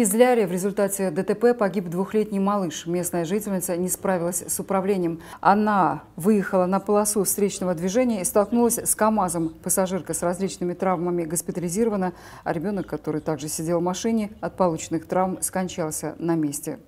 Кизляре в результате ДТП погиб двухлетний малыш. Местная жительница не справилась с управлением. Она выехала на полосу встречного движения и столкнулась с КАМАЗом. Пассажирка с различными травмами госпитализирована, а ребенок, который также сидел в машине, от полученных травм скончался на месте.